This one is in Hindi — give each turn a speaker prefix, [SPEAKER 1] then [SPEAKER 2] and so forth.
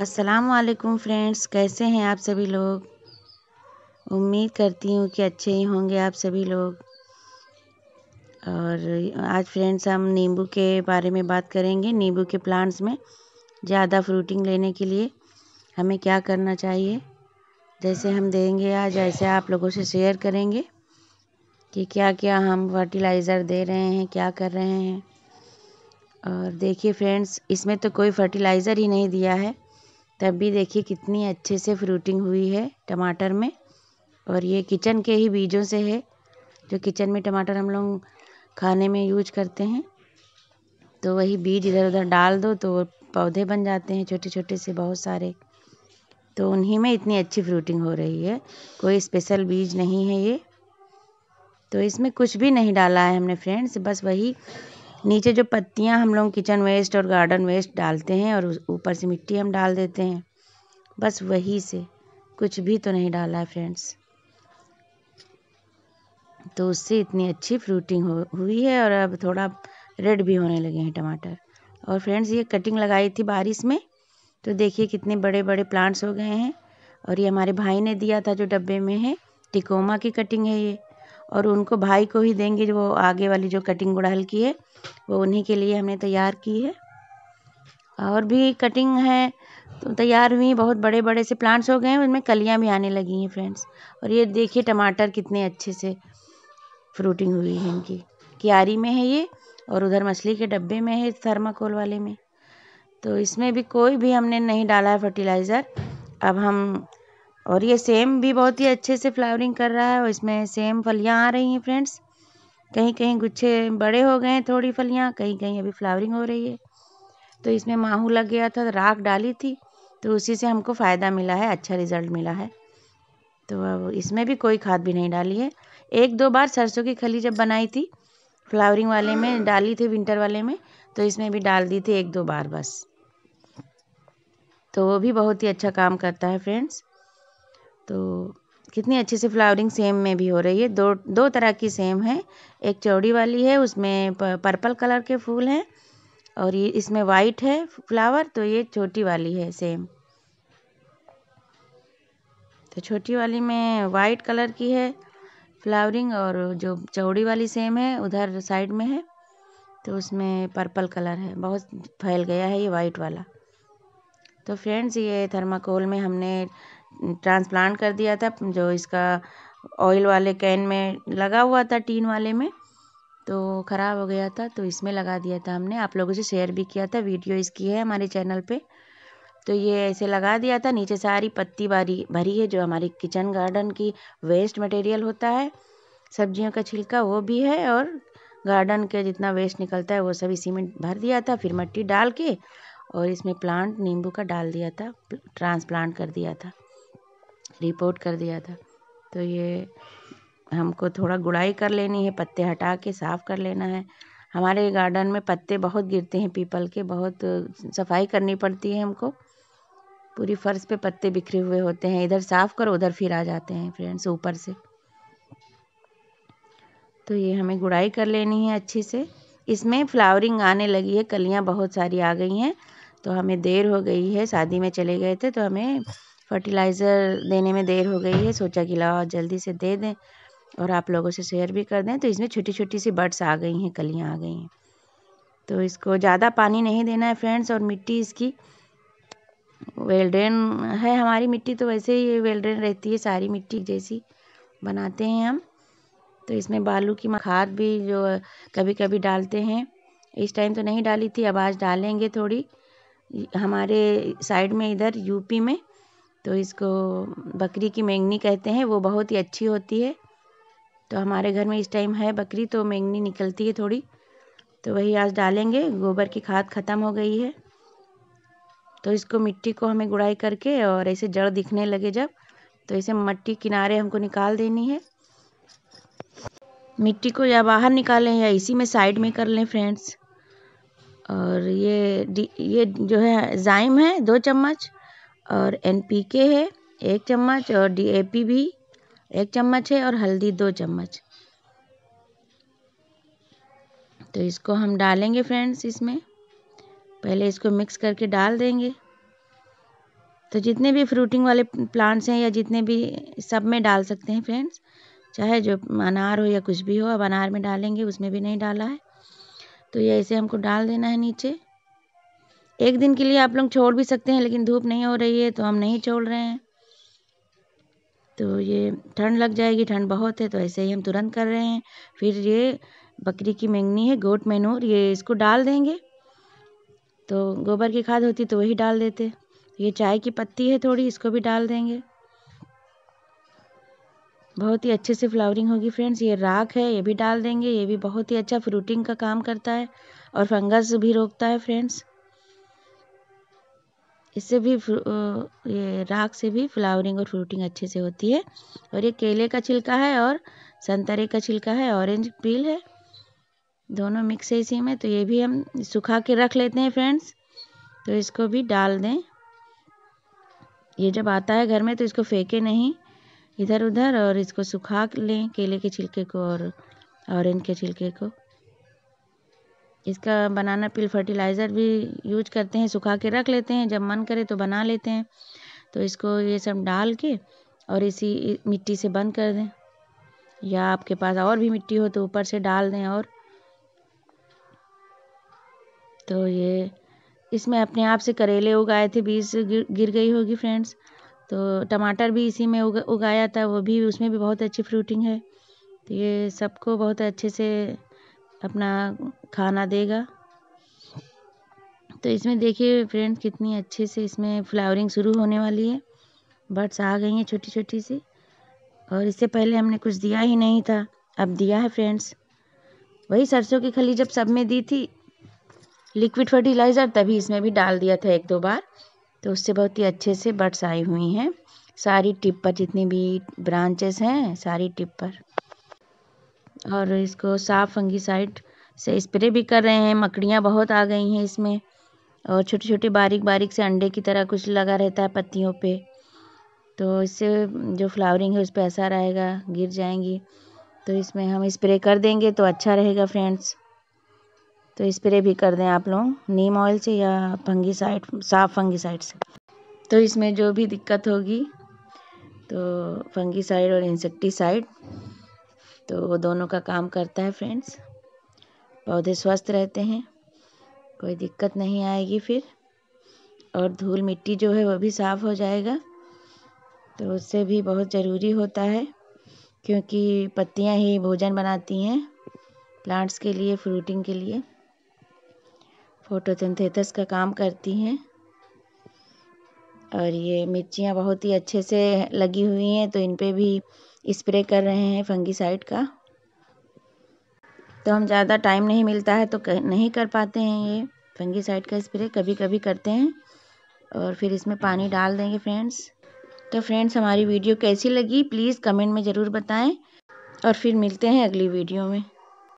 [SPEAKER 1] अस्सलाम वालेकुम फ्रेंड्स कैसे हैं आप सभी लोग उम्मीद करती हूँ कि अच्छे ही होंगे आप सभी लोग और आज फ्रेंड्स हम नींबू के बारे में बात करेंगे नींबू के प्लांट्स में ज़्यादा फ्रूटिंग लेने के लिए हमें क्या करना चाहिए जैसे हम देंगे आज ऐसे आप लोगों से शेयर करेंगे कि क्या क्या हम फर्टिलाइज़र दे रहे हैं क्या कर रहे हैं और देखिए फ्रेंड्स इसमें तो कोई फर्टिलाइज़र ही नहीं दिया है तब भी देखिए कितनी अच्छे से फ्रूटिंग हुई है टमाटर में और ये किचन के ही बीजों से है जो किचन में टमाटर हम लोग खाने में यूज करते हैं तो वही बीज इधर उधर डाल दो तो पौधे बन जाते हैं छोटे छोटे से बहुत सारे तो उन्हीं में इतनी अच्छी फ्रूटिंग हो रही है कोई स्पेशल बीज नहीं है ये तो इसमें कुछ भी नहीं डाला है हमने फ्रेंड्स बस वही नीचे जो पत्तियां हम लोग किचन वेस्ट और गार्डन वेस्ट डालते हैं और ऊपर से मिट्टी हम डाल देते हैं बस वही से कुछ भी तो नहीं डाला है फ्रेंड्स तो उससे इतनी अच्छी फ्रूटिंग हो हुई है और अब थोड़ा रेड भी होने लगे हैं टमाटर और फ्रेंड्स ये कटिंग लगाई थी बारिश में तो देखिए कितने बड़े बड़े प्लांट्स हो गए हैं और ये हमारे भाई ने दिया था जो डब्बे में है टिकोमा की कटिंग है ये और उनको भाई को ही देंगे जो आगे वाली जो कटिंग गुड़हल की है वो उन्हीं के लिए हमने तैयार की है और भी कटिंग है तो तैयार हुई बहुत बड़े बड़े से प्लांट्स हो गए हैं उनमें कलियाँ भी आने लगी हैं फ्रेंड्स और ये देखिए टमाटर कितने अच्छे से फ्रूटिंग हुई है इनकी क्यारी में है ये और उधर मछली के डब्बे में है थर्माकोल वाले में तो इसमें भी कोई भी हमने नहीं डाला है फर्टिलाइज़र अब हम और ये सेम भी बहुत ही अच्छे से फ्लावरिंग कर रहा है और इसमें सेम फलियाँ आ रही हैं फ्रेंड्स कहीं कहीं गुच्छे बड़े हो गए हैं थोड़ी फलियाँ कहीं कहीं अभी फ्लावरिंग हो रही है तो इसमें माहू लग गया था राख डाली थी तो उसी से हमको फ़ायदा मिला है अच्छा रिज़ल्ट मिला है तो अब इसमें भी कोई खाद भी नहीं डाली है एक दो बार सरसों की खली जब बनाई थी फ्लावरिंग वाले में डाली थी विंटर वाले में तो इसमें भी डाल दी थी एक दो बार बस तो वो भी बहुत ही अच्छा काम करता है फ्रेंड्स तो कितनी अच्छी से फ्लावरिंग सेम में भी हो रही है दो दो तरह की सेम है एक चौड़ी वाली है उसमें पर्पल कलर के फूल हैं और ये इसमें वाइट है फ्लावर तो ये छोटी वाली है सेम तो छोटी वाली में वाइट कलर की है फ्लावरिंग और जो चौड़ी वाली सेम है उधर साइड में है तो उसमें पर्पल कलर है बहुत फैल गया है ये वाइट वाला तो फ्रेंड्स ये थर्माकोल में हमने ट्रांसप्लांट कर दिया था जो इसका ऑयल वाले कैन में लगा हुआ था टीन वाले में तो ख़राब हो गया था तो इसमें लगा दिया था हमने आप लोगों से शेयर भी किया था वीडियो इसकी है हमारे चैनल पे तो ये ऐसे लगा दिया था नीचे सारी पत्ती बारी भरी है जो हमारी किचन गार्डन की वेस्ट मटेरियल होता है सब्जियों का छिलका वो भी है और गार्डन के जितना वेस्ट निकलता है वो सब इसी में भर दिया था फिर मिट्टी डाल के और इसमें प्लांट नींबू का डाल दिया था ट्रांसप्लांट कर दिया था रिपोर्ट कर दिया था तो ये हमको थोड़ा गुड़ाई कर लेनी है पत्ते हटा के साफ़ कर लेना है हमारे गार्डन में पत्ते बहुत गिरते हैं पीपल के बहुत सफाई करनी पड़ती है हमको पूरी फर्श पे पत्ते बिखरे हुए होते हैं इधर साफ़ करो उधर फिर आ जाते हैं फ्रेंड्स ऊपर से तो ये हमें गुड़ाई कर लेनी है अच्छे से इसमें फ्लावरिंग आने लगी है कलियाँ बहुत सारी आ गई हैं तो हमें देर हो गई है शादी में चले गए थे तो हमें फर्टिलाइज़र देने में देर हो गई है सोचा कि लाओ जल्दी से दे दें और आप लोगों से शेयर भी कर दें तो इसमें छोटी छोटी सी बर्ड्स आ गई हैं कलियाँ आ गई हैं तो इसको ज़्यादा पानी नहीं देना है फ्रेंड्स और मिट्टी इसकी वेलड्रेन है हमारी मिट्टी तो वैसे ही वेलड्रेन रहती है सारी मिट्टी जैसी बनाते हैं हम तो इसमें बालू की खाद भी जो कभी कभी डालते हैं इस टाइम तो नहीं डाली थी अब आज डालेंगे थोड़ी हमारे साइड में इधर यूपी में तो इसको बकरी की मैंगनी कहते हैं वो बहुत ही अच्छी होती है तो हमारे घर में इस टाइम है बकरी तो मैंगनी निकलती है थोड़ी तो वही आज डालेंगे गोबर की खाद ख़त्म हो गई है तो इसको मिट्टी को हमें गुड़ाई करके और ऐसे जड़ दिखने लगे जब तो ऐसे मट्टी किनारे हमको निकाल देनी है मिट्टी को या बाहर निकालें या इसी में साइड में कर लें फ्रेंड्स और ये ये जो है जाइम है दो चम्मच और एन_पी_के है एक चम्मच और डी_ए_पी भी एक चम्मच है और हल्दी दो चम्मच तो इसको हम डालेंगे फ्रेंड्स इसमें पहले इसको मिक्स करके डाल देंगे तो जितने भी फ्रूटिंग वाले प्लांट्स हैं या जितने भी सब में डाल सकते हैं फ्रेंड्स चाहे जो अनार हो या कुछ भी हो अब अनार में डालेंगे उसमें भी नहीं डाला है तो ये ऐसे हमको डाल देना है नीचे एक दिन के लिए आप लोग छोड़ भी सकते हैं लेकिन धूप नहीं हो रही है तो हम नहीं छोड़ रहे हैं तो ये ठंड लग जाएगी ठंड बहुत है तो ऐसे ही हम तुरंत कर रहे हैं फिर ये बकरी की मैंगनी है गोट मैनूर ये इसको डाल देंगे तो गोबर की खाद होती तो वही डाल देते ये चाय की पत्ती है थोड़ी इसको भी डाल देंगे बहुत ही अच्छे से फ्लावरिंग होगी फ्रेंड्स ये राख है ये भी डाल देंगे ये भी बहुत ही अच्छा फ्रूटिंग का काम करता है और फंगस भी रोकता है फ्रेंड्स इससे भी ये राख से भी फ्लावरिंग और फ्रूटिंग अच्छे से होती है और ये केले का छिलका है और संतरे का छिलका है ऑरेंज पील है दोनों मिक्स है इसी में तो ये भी हम सुखा के रख लेते हैं फ्रेंड्स तो इसको भी डाल दें ये जब आता है घर में तो इसको फेंके नहीं इधर उधर और इसको सुखा लें केले के छिलके को और ऑरेंज के छिलके को इसका बनाना पील फर्टिलाइज़र भी यूज करते हैं सुखा के रख लेते हैं जब मन करे तो बना लेते हैं तो इसको ये सब डाल के और इसी मिट्टी से बंद कर दें या आपके पास और भी मिट्टी हो तो ऊपर से डाल दें और तो ये इसमें अपने आप से करेले उगाए थे बीज गिर, गिर गई होगी फ्रेंड्स तो टमाटर भी इसी में उग, उगाया था वो भी उसमें भी बहुत अच्छी फ्रूटिंग है तो ये सबको बहुत अच्छे से अपना खाना देगा तो इसमें देखिए फ्रेंड्स कितनी अच्छे से इसमें फ्लावरिंग शुरू होने वाली है बर्ड्स आ गई हैं छोटी छोटी सी और इससे पहले हमने कुछ दिया ही नहीं था अब दिया है फ्रेंड्स वही सरसों की खली जब सब में दी थी लिक्विड फर्टिलाइज़र तभी इसमें भी डाल दिया था एक दो बार तो उससे बहुत ही अच्छे से बर्ड्स आई हुई हैं सारी टिप पर जितनी भी ब्रांचेस हैं सारी टिप पर और इसको साफ फंगीसाइड से स्प्रे भी कर रहे हैं मकड़ियाँ बहुत आ गई हैं इसमें और छोटी छोटी बारीक बारीक से अंडे की तरह कुछ लगा रहता है पत्तियों पे तो इससे जो फ्लावरिंग है उस पर असर आएगा गिर जाएंगी तो इसमें हम स्प्रे कर देंगे तो अच्छा रहेगा फ्रेंड्स तो स्प्रे भी कर दें आप लोग नीम ऑयल से या फंगीसाइड साफ साइड से तो इसमें जो भी दिक्कत होगी तो फंगीसाइड और साइड तो वो दोनों का काम करता है फ्रेंड्स पौधे स्वस्थ रहते हैं कोई दिक्कत नहीं आएगी फिर और धूल मिट्टी जो है वो भी साफ़ हो जाएगा तो उससे भी बहुत ज़रूरी होता है क्योंकि पत्तियां ही भोजन बनाती हैं प्लांट्स के लिए फ्रूटिंग के लिए फोटोसिंथेसिस का काम करती हैं और ये मिर्चियाँ बहुत ही अच्छे से लगी हुई हैं तो इन पर भी स्प्रे कर रहे हैं फंगीसाइड का तो हम ज़्यादा टाइम नहीं मिलता है तो नहीं कर पाते हैं ये फंगीसाइड का स्प्रे कभी कभी करते हैं और फिर इसमें पानी डाल देंगे फ्रेंड्स तो फ्रेंड्स हमारी वीडियो कैसी लगी प्लीज़ कमेंट में ज़रूर बताएं और फिर मिलते हैं अगली वीडियो में